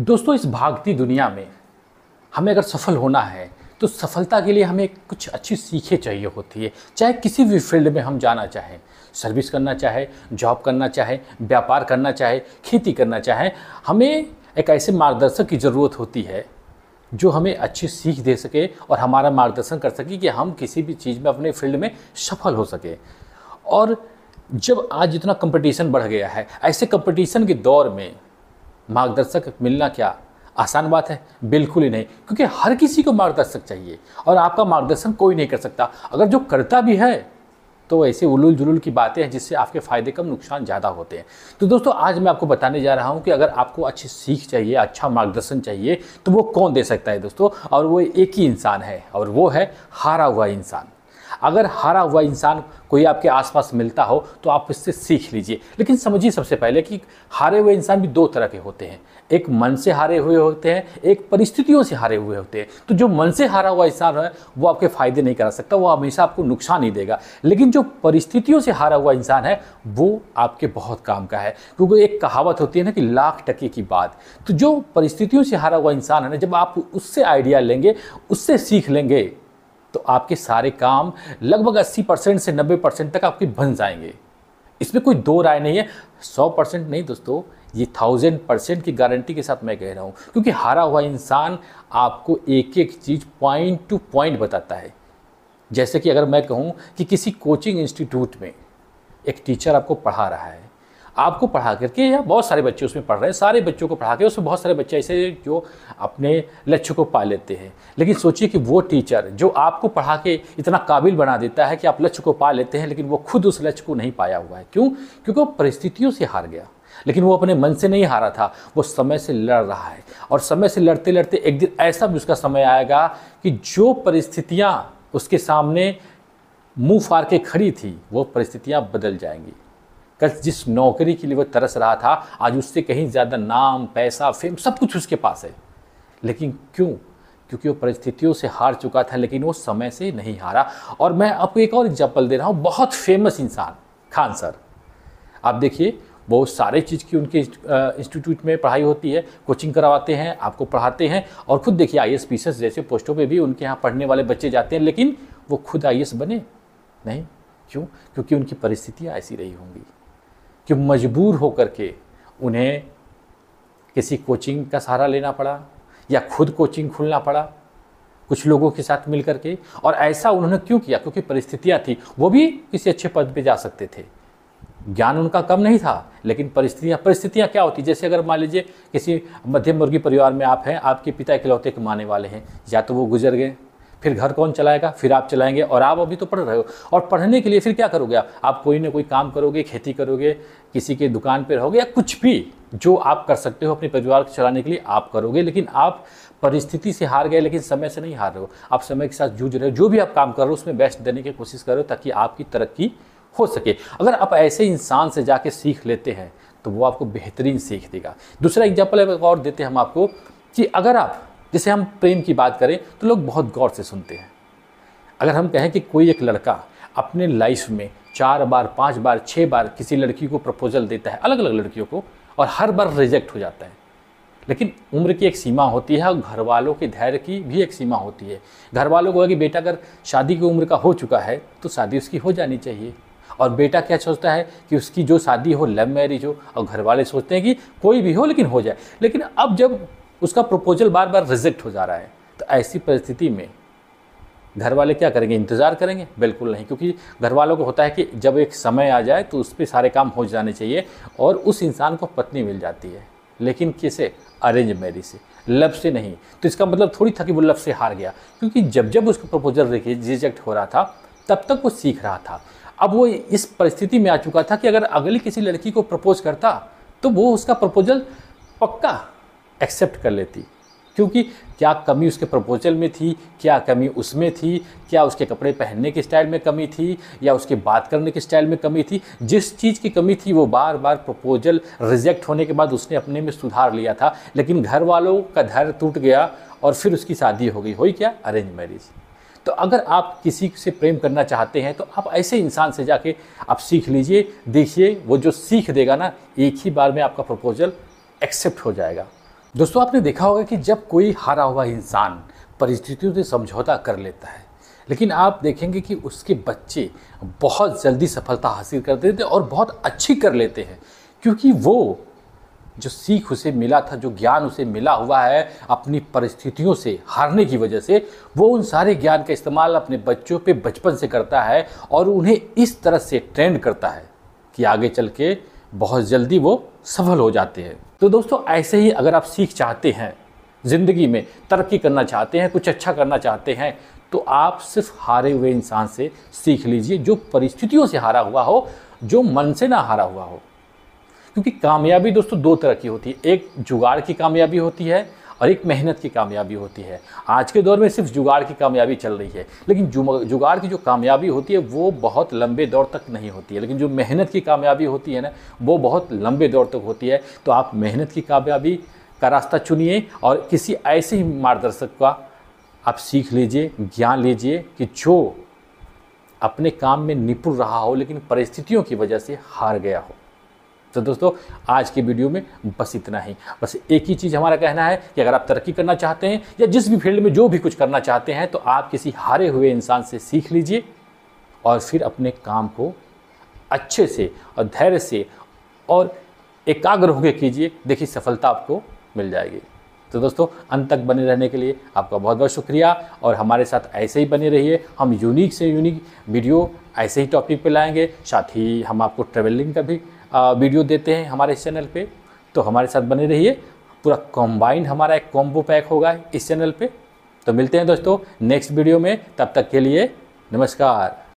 दोस्तों इस भागती दुनिया में हमें अगर सफल होना है तो सफलता के लिए हमें कुछ अच्छी सीखें चाहिए होती है चाहे किसी भी फील्ड में हम जाना चाहें सर्विस करना चाहे जॉब करना चाहे व्यापार करना चाहे खेती करना चाहे हमें एक ऐसे मार्गदर्शक की ज़रूरत होती है जो हमें अच्छी सीख दे सके और हमारा मार्गदर्शन कर सके कि हम किसी भी चीज़ में अपने फील्ड में सफल हो सके और जब आज इतना कंपटीशन बढ़ गया है ऐसे कंपटीशन के दौर में मार्गदर्शक मिलना क्या आसान बात है बिल्कुल ही नहीं क्योंकि हर किसी को मार्गदर्शक चाहिए और आपका मार्गदर्शन कोई नहीं कर सकता अगर जो करता भी है तो ऐसे उलूल जुलूल की बातें हैं जिससे आपके फ़ायदे कम नुकसान ज़्यादा होते हैं तो दोस्तों आज मैं आपको बताने जा रहा हूँ कि अगर आपको अच्छी सीख चाहिए अच्छा मार्गदर्शन चाहिए तो वो कौन दे सकता है दोस्तों और वो एक ही इंसान है और वो है हारा हुआ इंसान अगर हारा हुआ इंसान कोई आपके आसपास मिलता हो तो आप इससे सीख लीजिए लेकिन समझिए सबसे पहले कि हारे हुए इंसान भी दो तरह के होते हैं एक मन से हारे हुए होते हैं एक परिस्थितियों से हारे हुए होते हैं तो जो मन से हारा हुआ इंसान है वो आपके फ़ायदे नहीं करा सकता वो हमेशा आपको नुकसान ही देगा लेकिन जो परिस्थितियों से हारा हुआ इंसान है वो आपके बहुत काम का है क्योंकि एक कहावत होती है ना कि लाख टके की बात तो जो परिस्थितियों से हारा हुआ इंसान है ना जब आप उससे आइडिया लेंगे उससे सीख लेंगे तो आपके सारे काम लगभग 80 परसेंट से 90 परसेंट तक आपके बन जाएंगे इसमें कोई दो राय नहीं है 100 परसेंट नहीं दोस्तों ये थाउजेंड परसेंट की गारंटी के साथ मैं कह रहा हूँ क्योंकि हारा हुआ इंसान आपको एक एक चीज़ पॉइंट टू पॉइंट बताता है जैसे कि अगर मैं कहूँ कि किसी कोचिंग इंस्टीट्यूट में एक टीचर आपको पढ़ा रहा है आपको पढ़ा करके या बहुत सारे बच्चे उसमें पढ़ रहे हैं सारे बच्चों को पढ़ा के उसमें बहुत सारे बच्चे ऐसे जो अपने लक्ष्य को पा लेते हैं लेकिन सोचिए कि वो टीचर जो आपको पढ़ा के इतना काबिल बना देता है कि आप लक्ष्य को पा लेते हैं लेकिन वो खुद उस लक्ष्य को नहीं पाया हुआ है क्यों क्योंकि वो परिस्थितियों से हार गया लेकिन वो अपने मन से नहीं हारा था वो समय से लड़ रहा है और समय से लड़ते लड़ते एक दिन ऐसा भी उसका समय आएगा कि जो परिस्थितियाँ उसके सामने मुंह फाड़ के खड़ी थी वो परिस्थितियाँ बदल जाएंगी कल जिस नौकरी के लिए वो तरस रहा था आज उससे कहीं ज़्यादा नाम पैसा फेम सब कुछ उसके पास है लेकिन क्यों क्योंकि वो परिस्थितियों से हार चुका था लेकिन वो समय से नहीं हारा और मैं आपको एक और एग्जाम्पल दे रहा हूँ बहुत फेमस इंसान खान सर आप देखिए बहुत सारे चीज़ की उनके इंस्टीट्यूट में पढ़ाई होती है कोचिंग करवाते हैं आपको पढ़ाते हैं और खुद देखिए आई एस पीसेस जैसे पोस्टों पे भी उनके यहाँ पढ़ने वाले बच्चे जाते हैं लेकिन वो खुद आई बने नहीं क्यों क्योंकि उनकी परिस्थितियाँ ऐसी रही होंगी कि मजबूर होकर के उन्हें किसी कोचिंग का सहारा लेना पड़ा या खुद कोचिंग खुलना पड़ा कुछ लोगों के साथ मिल के और ऐसा उन्होंने क्यों किया क्योंकि परिस्थितियाँ थी वो भी किसी अच्छे पद पर जा सकते थे ज्ञान उनका कम नहीं था लेकिन परिस्थितियाँ परिस्थितियाँ क्या होती जैसे अगर मान लीजिए किसी मध्यम वर्गीय परिवार में आप हैं आपके पिता इकलौते कमाने वाले हैं या तो वो गुजर गए फिर घर कौन चलाएगा फिर आप चलाएंगे और आप अभी तो पढ़ रहे हो और पढ़ने के लिए फिर क्या करोगे आप आप कोई ना कोई काम करोगे खेती करोगे किसी के दुकान पर रहोगे या कुछ भी जो आप कर सकते हो अपने परिवार को चलाने के लिए आप करोगे लेकिन आप परिस्थिति से हार गए लेकिन समय से नहीं हार रहे हो आप समय के साथ जूझ रहे हो जो भी आप काम कर रहे हो उसमें बेस्ट देने की कोशिश कर रहे हो ताकि आपकी तरक्की हो सके अगर आप ऐसे इंसान से जाके सीख लेते हैं तो वो आपको बेहतरीन सीख देगा दूसरा एग्जाम्पल और देते हैं हम आपको कि अगर आप जैसे हम प्रेम की बात करें तो लोग बहुत गौर से सुनते हैं अगर हम कहें कि कोई एक लड़का अपने लाइफ में चार बार पांच बार छः बार किसी लड़की को प्रपोजल देता है अलग अलग लड़कियों को और हर बार रिजेक्ट हो जाता है लेकिन उम्र की एक सीमा होती है और घर वालों के धैर्य की भी एक सीमा होती है घर वालों को कि बेटा अगर शादी की उम्र का हो चुका है तो शादी उसकी हो जानी चाहिए और बेटा क्या सोचता है कि उसकी जो शादी हो लव मैरिज हो और घर वाले सोचते हैं कि कोई भी हो लेकिन हो जाए लेकिन अब जब उसका प्रपोजल बार बार रिजेक्ट हो जा रहा है तो ऐसी परिस्थिति में घर वाले क्या करेंगे इंतज़ार करेंगे बिल्कुल नहीं क्योंकि घर वालों को होता है कि जब एक समय आ जाए तो उस पर सारे काम हो जाने चाहिए और उस इंसान को पत्नी मिल जाती है लेकिन किसे अरेंज मैरिज से लव से नहीं तो इसका मतलब थोड़ी था कि वो लव से हार गया क्योंकि जब जब उसका प्रपोजल रिजेक्ट हो रहा था तब तक वो सीख रहा था अब वो इस परिस्थिति में आ चुका था कि अगर अगली किसी लड़की को प्रपोज करता तो वो उसका प्रपोजल पक्का एक्सेप्ट कर लेती क्योंकि क्या कमी उसके प्रपोजल में थी क्या कमी उसमें थी क्या उसके कपड़े पहनने के स्टाइल में कमी थी या उसके बात करने के स्टाइल में कमी थी जिस चीज़ की कमी थी वो बार बार प्रपोजल रिजेक्ट होने के बाद उसने अपने में सुधार लिया था लेकिन घर वालों का धैर्य टूट गया और फिर उसकी शादी हो गई हो क्या अरेंज मैरिज तो अगर आप किसी से प्रेम करना चाहते हैं तो आप ऐसे इंसान से जाके आप सीख लीजिए देखिए वो जो सीख देगा ना एक ही बार में आपका प्रपोजल एक्सेप्ट हो जाएगा दोस्तों आपने देखा होगा कि जब कोई हारा हुआ इंसान परिस्थितियों से समझौता कर लेता है लेकिन आप देखेंगे कि उसके बच्चे बहुत जल्दी सफलता हासिल कर देते और बहुत अच्छी कर लेते हैं क्योंकि वो जो सीख उसे मिला था जो ज्ञान उसे मिला हुआ है अपनी परिस्थितियों से हारने की वजह से वो उन सारे ज्ञान का इस्तेमाल अपने बच्चों पे बचपन से करता है और उन्हें इस तरह से ट्रेंड करता है कि आगे चल के बहुत जल्दी वो सफल हो जाते हैं तो दोस्तों ऐसे ही अगर आप सीख चाहते हैं ज़िंदगी में तरक्की करना चाहते हैं कुछ अच्छा करना चाहते हैं तो आप सिर्फ हारे हुए इंसान से सीख लीजिए जो परिस्थितियों से हारा हुआ हो जो मन से ना हारा हुआ हो क्योंकि कामयाबी दोस्तों दो तरह की होती है एक जुगाड़ की कामयाबी होती है और एक मेहनत की कामयाबी होती है आज के दौर में सिर्फ जुगाड़ की कामयाबी चल रही है लेकिन जुगाड़ की जो कामयाबी होती है वो बहुत लंबे दौर तक नहीं होती है लेकिन जो मेहनत की कामयाबी होती है ना वो बहुत लंबे दौर तक होती है तो आप मेहनत की कामयाबी का रास्ता चुनिए और किसी ऐसे ही मार्गदर्शक का आप सीख लीजिए ज्ञान लीजिए कि जो अपने काम में निपुण रहा हो लेकिन परिस्थितियों की वजह से हार गया हो तो दोस्तों आज की वीडियो में बस इतना ही बस एक ही चीज़ हमारा कहना है कि अगर आप तरक्की करना चाहते हैं या जिस भी फील्ड में जो भी कुछ करना चाहते हैं तो आप किसी हारे हुए इंसान से सीख लीजिए और फिर अपने काम को अच्छे से और धैर्य से और एकाग्र होकर कीजिए देखिए सफलता आपको मिल जाएगी तो दोस्तों अंत तक बने रहने के लिए आपका बहुत बहुत शुक्रिया और हमारे साथ ऐसे ही बने रहिए हम यूनिक से यूनिक वीडियो ऐसे ही टॉपिक पे लाएंगे साथ ही हम आपको ट्रेवलिंग का भी वीडियो देते हैं हमारे इस चैनल पे तो हमारे साथ बने रहिए पूरा कॉम्बाइंड हमारा एक कॉम्बो पैक होगा इस चैनल पे तो मिलते हैं दोस्तों नेक्स्ट वीडियो में तब तक के लिए नमस्कार